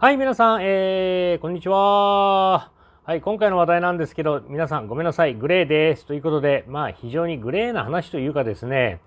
はい、皆さん、えー、こんにちは。はい、今回の話題なんですけど、皆さんごめんなさい、グレーです。ということで、まあ、非常にグレーな話というかですね、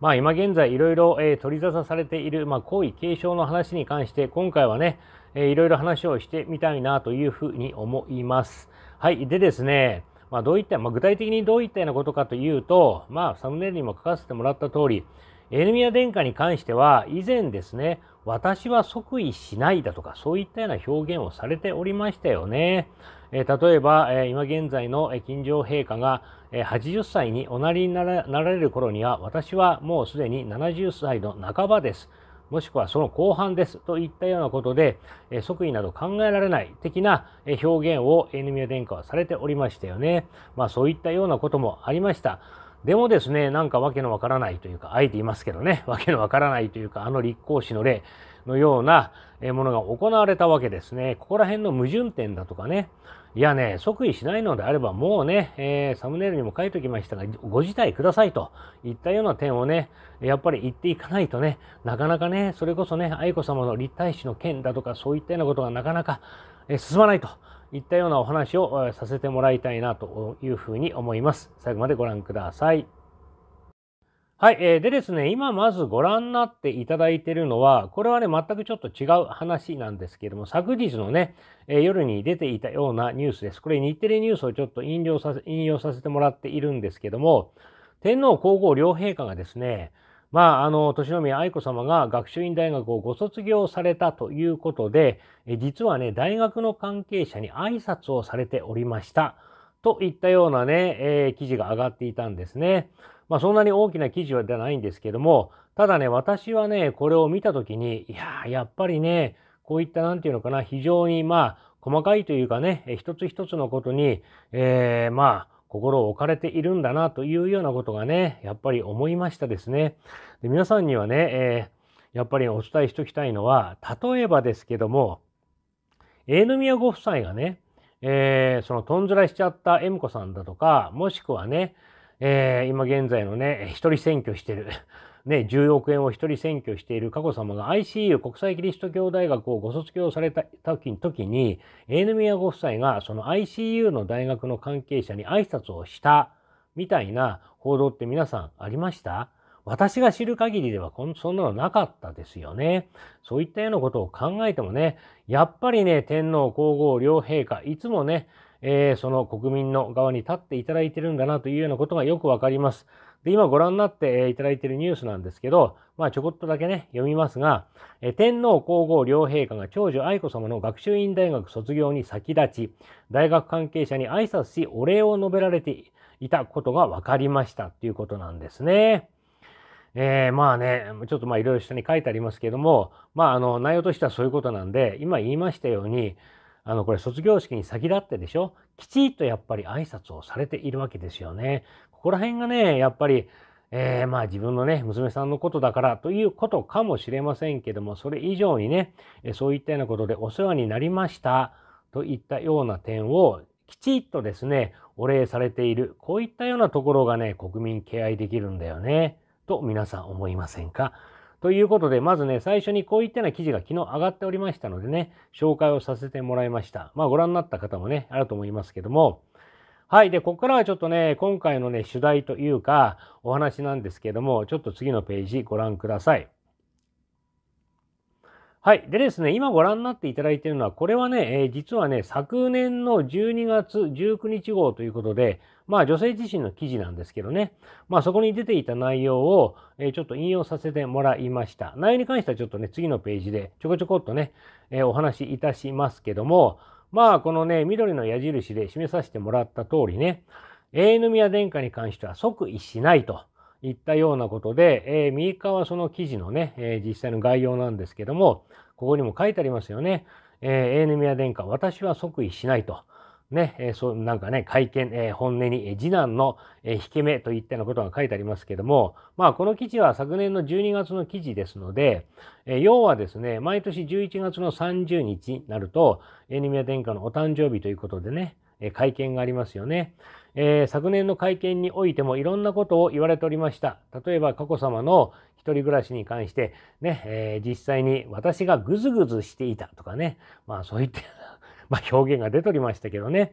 まあ、今現在いろいろ取り沙汰されている、まあ、皇位継承の話に関して、今回はね、いろいろ話をしてみたいなというふうに思います。はい、でですね、まあ、どういった、まあ、具体的にどういったようなことかというと、まあ、サムネイルにも書かせてもらった通り、エルミア殿下に関しては以前ですね私は即位しないだとかそういったような表現をされておりましたよね、えー、例えば、えー、今現在の金城陛下が、えー、80歳におなりになられる頃には私はもうすでに70歳の半ばですもしくはその後半ですといったようなことで、え即位など考えられない的な表現をエヌミア殿下はされておりましたよね。まあそういったようなこともありました。でもですね、なんかわけのわからないというか、あえて言いますけどね、わけのわからないというか、あの立皇嗣の例のようなものが行われたわけですね。ここら辺の矛盾点だとかね、いやね、即位しないのであれば、もうね、えー、サムネイルにも書いておきましたが、ご辞退くださいといったような点をね、やっぱり言っていかないとね、なかなかね、それこそね、愛子さまの立体師の件だとか、そういったようなことがなかなか進まないと。いったようなお話をさせてもらいたいなというふうに思います。最後までご覧ください。はい。えー、でですね、今まずご覧になっていただいているのは、これはね、全くちょっと違う話なんですけれども、昨日のね、えー、夜に出ていたようなニュースです。これ、日テレニュースをちょっと引用させ、引用させてもらっているんですけども、天皇皇后両陛下がですね、まあ、あの、年宮愛子様が学習院大学をご卒業されたということで、実はね、大学の関係者に挨拶をされておりました。といったようなね、えー、記事が上がっていたんですね。まあ、そんなに大きな記事ではないんですけども、ただね、私はね、これを見たときに、いやー、やっぱりね、こういった、なんていうのかな、非常に、まあ、細かいというかね、一つ一つのことに、えー、まあ、心を置かれているんだなというようなことがね、やっぱり思いましたですね。で皆さんにはね、えー、やっぱりお伝えしておきたいのは、例えばですけども、英宮ご夫妻がね、えー、そのとんずらしちゃった恵子さんだとか、もしくはね、えー、今現在のね、一人選挙してるね、10億円を一人占拠している佳子さまが ICU 国際キリスト教大学をご卒業された時に、エヌミヤご夫妻がその ICU の大学の関係者に挨拶をしたみたいな報道って皆さんありました私が知る限りではこん、そんなのなかったですよね。そういったようなことを考えてもね、やっぱりね、天皇皇后両陛下、いつもね、えー、その国民の側に立っていただいてるんだなというようなことがよくわかります。で、今ご覧になっていただいているニュースなんですけど、まあちょこっとだけね、読みますが、え天皇皇后両陛下が長女愛子様の学習院大学卒業に先立ち、大学関係者に挨拶しお礼を述べられていたことが分かりましたということなんですね。えー、まあね、ちょっとまあいろいろ下に書いてありますけども、まああの内容としてはそういうことなんで、今言いましたように、あのこれ卒業式に先立ってでしょきちっとやっぱり挨拶をされているわけですよね。ここら辺がね、やっぱり、えー、まあ自分のね、娘さんのことだからということかもしれませんけども、それ以上にね、そういったようなことでお世話になりましたといったような点をきちっとですね、お礼されている、こういったようなところがね、国民敬愛できるんだよね、と皆さん思いませんかということで、まずね、最初にこういったような記事が昨日上がっておりましたのでね、紹介をさせてもらいました。まあご覧になった方もね、あると思いますけども、はい。で、ここからはちょっとね、今回のね、主題というか、お話なんですけども、ちょっと次のページご覧ください。はい。でですね、今ご覧になっていただいているのは、これはね、えー、実はね、昨年の12月19日号ということで、まあ女性自身の記事なんですけどね、まあそこに出ていた内容を、えー、ちょっと引用させてもらいました。内容に関してはちょっとね、次のページでちょこちょこっとね、えー、お話しいたしますけども、まあ、このね、緑の矢印で示させてもらった通りね、永宮殿下に関しては即位しないといったようなことで、えー、右側はその記事のね、えー、実際の概要なんですけども、ここにも書いてありますよね。えー、宮殿下、私は即位しないと。ね、えー、そう、なんかね、会見、えー、本音に、えー、次男の、え引け目といったようなことが書いてありますけども、まあ、この記事は昨年の12月の記事ですので、え要はですね、毎年11月の30日になると、エニメア殿下のお誕生日ということでね、え会見がありますよね。え昨年の会見においてもいろんなことを言われておりました。例えば、佳子さまの一人暮らしに関して、ね、え実際に私がぐずぐずしていたとかね、まあ、そういった まあ、表現が出ておりましたけどね。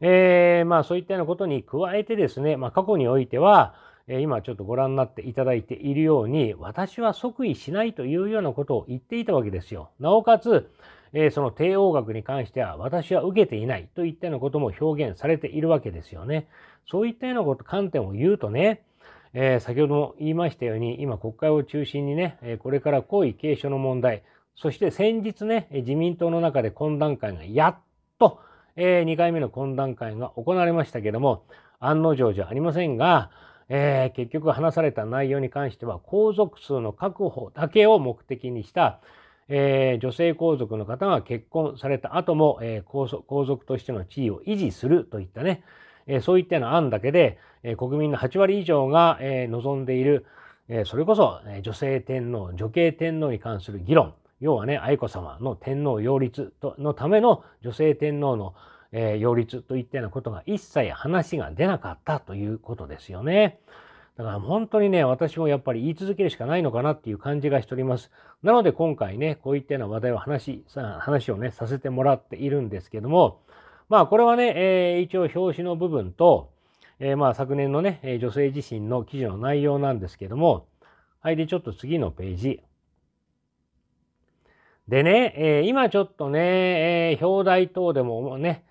えー、まあそういったようなことに加えてですね、まあ、過去においては、え今ちょっとご覧になっていただいているように、私は即位しないというようなことを言っていたわけですよ。なおかつ、えその帝王学に関しては私は受けていないといったようなことも表現されているわけですよね。そういったようなこと観点を言うとね、えー、先ほども言いましたように今国会を中心にね、えこれから皇位継承の問題そして先日ね、自民党の中で懇談会がやっと、えー、2回目の懇談会が行われましたけども、案の定じゃありませんが、えー、結局話された内容に関しては、皇族数の確保だけを目的にした、えー、女性皇族の方が結婚された後も、えー、皇族としての地位を維持するといったね、えー、そういったような案だけで、えー、国民の8割以上が、えー、望んでいる、えー、それこそ、えー、女性天皇、女系天皇に関する議論、要はね愛子さまの天皇擁立のための女性天皇の、え擁立といったようなことが一切話が出なかったということですよね。だから本当にね、私もやっぱり言い続けるしかないのかなっていう感じがしております。なので今回ね、こういったような話題を話、さ話をね、させてもらっているんですけども、まあこれはね、えー、一応表紙の部分と、えー、まあ昨年のね、女性自身の記事の内容なんですけども、はい、で、ちょっと次のページ。でね、えー、今ちょっとね、えー、表題等でもね、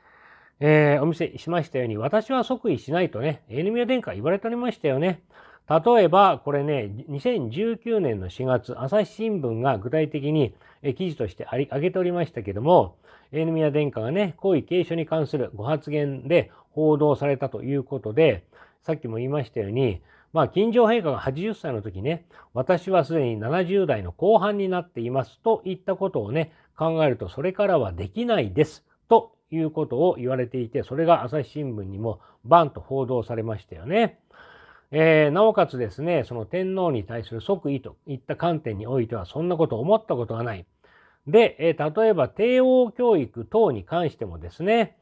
えー、お見せしましたように、私は即位しないとね、エルミア殿下言われておりましたよね。例えば、これね、2019年の4月、朝日新聞が具体的に記事としてあり上げておりましたけども、エルミア殿下がね、皇位継承に関するご発言で報道されたということで、さっきも言いましたように、まあ、金城陛下が80歳の時ね、私はすでに70代の後半になっていますといったことをね、考えるとそれからはできないですということを言われていて、それが朝日新聞にもバンと報道されましたよね。えー、なおかつですね、その天皇に対する即位といった観点においては、そんなこと思ったことはない。で、えー、例えば帝王教育等に関してもですね、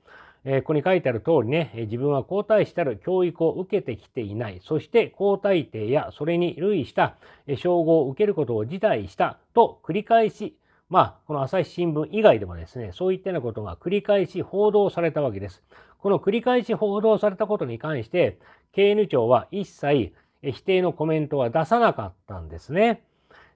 えここに書いてある通りね、自分は皇太子たる教育を受けてきていない。そして皇太帝やそれに類した称号を受けることを辞退したと繰り返し、まあ、この朝日新聞以外でもですね、そういったようなことが繰り返し報道されたわけです。この繰り返し報道されたことに関して、KN 庁は一切否定のコメントは出さなかったんですね。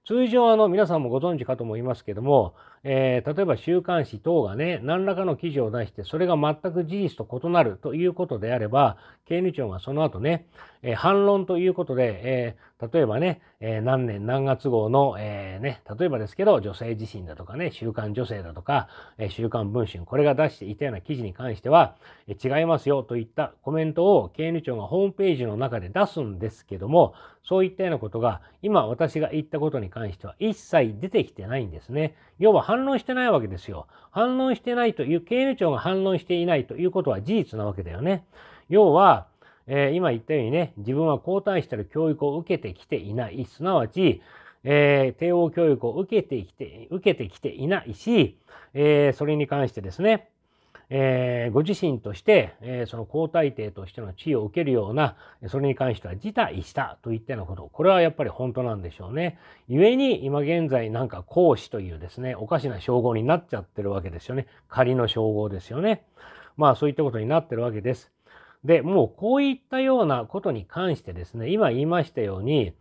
通常あの皆さんもご存知かと思いますけども、えー、例えば週刊誌等がね、何らかの記事を出して、それが全く事実と異なるということであれば、経理庁がその後ね、えー、反論ということで、えー例えばね、えー、何年何月号の、えー、ね、例えばですけど、女性自身だとかね、週刊女性だとか、え週刊文春、これが出していたような記事に関しては、え違いますよといったコメントを経理庁がホームページの中で出すんですけども、そういったようなことが、今私が言ったことに関しては一切出てきてないんですね。要は反論してないわけですよ。反論してないという、経理庁が反論していないということは事実なわけだよね。要は、えー、今言ったようにね、自分は皇太子たる教育を受けてきていない、すなわち、えー、帝王教育を受けてきて、受けてきていないし、えー、それに関してですね、えー、ご自身として、えー、その皇太帝としての地位を受けるような、それに関しては辞退したといったようなこと、これはやっぱり本当なんでしょうね。故に今現在なんか孔子というですね、おかしな称号になっちゃってるわけですよね。仮の称号ですよね。まあそういったことになってるわけです。で、もうこういったようなことに関してですね、今言いましたように、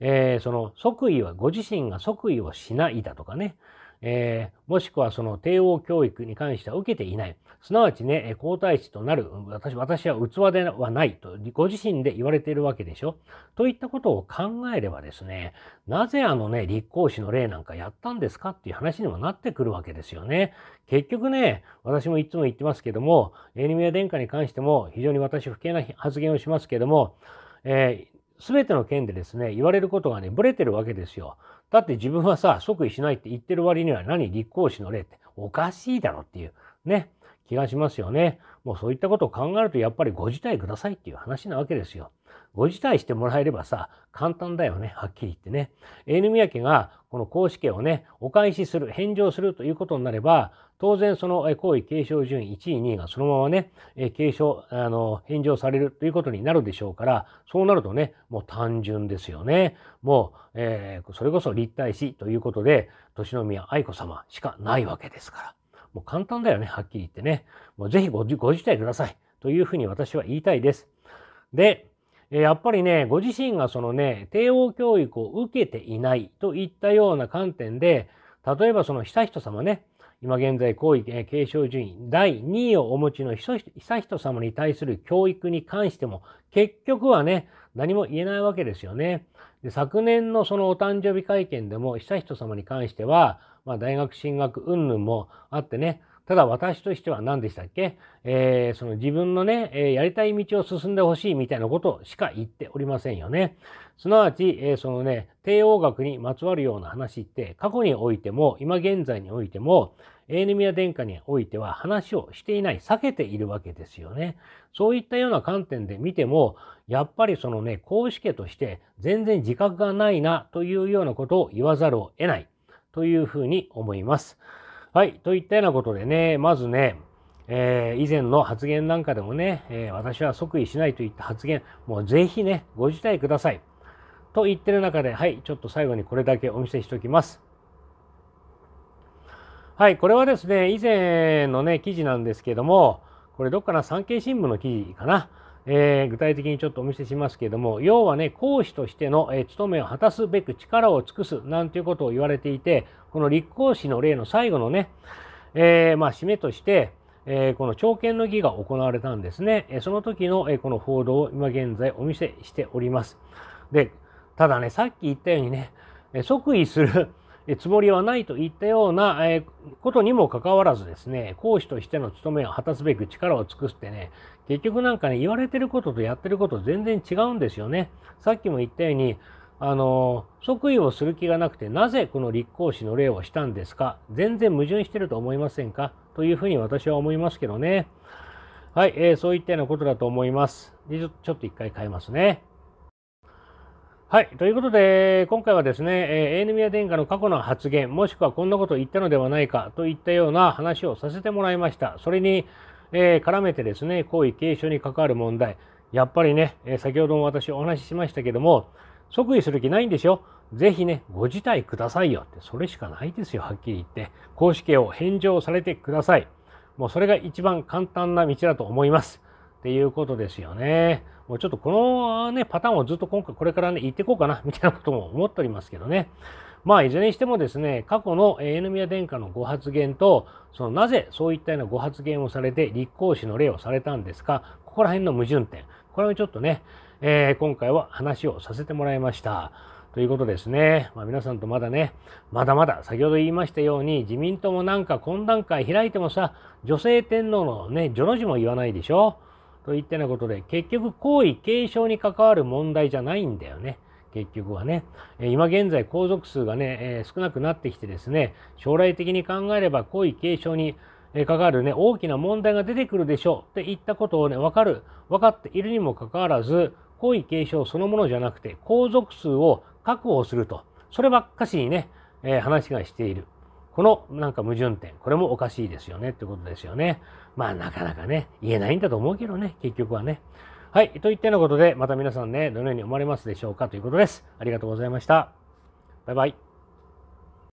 えー、その即位は、ご自身が即位をしないだとかね、えー、もしくはその帝王教育に関しては受けていない。すなわちね、皇太子となる、私私は器ではないと、ご自身で言われているわけでしょ。といったことを考えればですね、なぜあのね、立皇嗣の例なんかやったんですかっていう話にもなってくるわけですよね。結局ね、私もいつも言ってますけども、エニメア殿下に関しても非常に私不敬な発言をしますけども、えー全ての件でですね、言われることがね、ブレてるわけですよ。だって自分はさ、即位しないって言ってる割には何立候補しの例っておかしいだろっていうね、気がしますよね。もうそういったことを考えるとやっぱりご自体くださいっていう話なわけですよ。ご辞退してもらえればさ、簡単だよね、はっきり言ってね。エーヌ宮家がこの公式をね、お返しする、返上するということになれば、当然その皇位継承順位1位、2位がそのままね、継承、あの、返上されるということになるでしょうから、そうなるとね、もう単純ですよね。もう、えー、それこそ立体史ということで、年宮愛子様しかないわけですから。もう簡単だよね、はっきり言ってね。もうぜひごご辞退ください。というふうに私は言いたいです。で、やっぱりね、ご自身がそのね、帝王教育を受けていないといったような観点で、例えばその悠仁さまね、今現在皇位継承順位第2位をお持ちの悠仁さまに対する教育に関しても、結局はね、何も言えないわけですよね。で昨年のそのお誕生日会見でも悠仁さまに関しては、まあ、大学進学云々もあってね、ただ私としては何でしたっけ、えー、その自分のね、えやりたい道を進んでほしいみたいなことしか言っておりませんよね。すなわち、えー、そのね、帝王学にまつわるような話って、過去においても、今現在においても、エーネミア殿下においては話をしていない、避けているわけですよね。そういったような観点で見ても、やっぱりそのね、公式家として全然自覚がないなというようなことを言わざるを得ないというふうに思います。はい、といったようなことでね、まずね、えー、以前の発言なんかでもね、えー、私は即位しないといった発言、もうぜひね、ご辞退ください。と言ってる中で、はい、ちょっと最後にこれだけお見せしておきます。はい、これはですね、以前のね、記事なんですけども、これどっかな、産経新聞の記事かな。えー、具体的にちょっとお見せしますけれども、要はね、講師としての、えー、務めを果たすべく力を尽くすなんていうことを言われていて、この立皇嗣の例の最後のね、えー、まあ、締めとして、えこの朝見の儀が行われたんですね。えその時の、えこの報道を今現在お見せしております。で、ただね、さっき言ったようにね、え即位するつもりはないといったようなことにもかかわらずですね、講師としての務めを果たすべく力を尽くすってね、結局なんかね、言われてることとやってること全然違うんですよね。さっきも言ったように、あの、即位をする気がなくて、なぜこの立皇嗣の例をしたんですか全然矛盾してると思いませんかというふうに私は思いますけどね。はい、えー、そういったようなことだと思います。でちょっと一回変えますね。はい。ということで、今回はですね、えー、エー殿下の過去の発言、もしくはこんなことを言ったのではないかといったような話をさせてもらいました。それに、えー、絡めてですね、皇位継承に関わる問題、やっぱりね、え先ほども私お話ししましたけども、即位する気ないんでしょぜひね、ご辞退くださいよって、それしかないですよ、はっきり言って。公式を返上されてください。もうそれが一番簡単な道だと思います。っていうことですよね。もうちょっとこのね、パターンをずっと今回、これからね、言っていこうかな、みたいなことも思っておりますけどね。まあ、いずれにしてもですね、過去の榎宮殿下のご発言と、そのなぜそういったようなご発言をされて、立候補の例をされたんですか、ここら辺の矛盾点、これをちょっとね、えー、今回は話をさせてもらいました。ということですね。まあ、皆さんとまだね、まだまだ先ほど言いましたように自民党もなんか懇談会開いてもさ、女性天皇のね、序の字も言わないでしょといったようなことで、結局皇位継承に関わる問題じゃないんだよね。結局はね。今現在、皇族数がね、え少なくなってきてですね、将来的に考えれば皇位継承に関わるね、大きな問題が出てくるでしょうって言ったことをね、わかる、分かっているにもかかわらず、皇位継承そのものじゃなくて、皇族数を確保すると。そればっかしにね、え話がしている。このなんか矛盾点、これもおかしいですよねってことですよね。まあなかなかね、言えないんだと思うけどね、結局はね。はい。といったようなことで、また皆さんね、どのように思われますでしょうかということです。ありがとうございました。バイバイ。